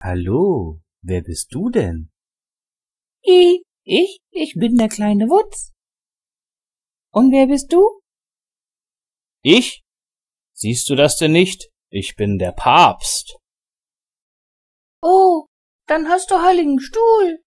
Hallo, wer bist du denn? Ich, ich, ich bin der kleine Wutz. Und wer bist du? Ich? Siehst du das denn nicht? Ich bin der Papst. Oh, dann hast du heiligen Stuhl.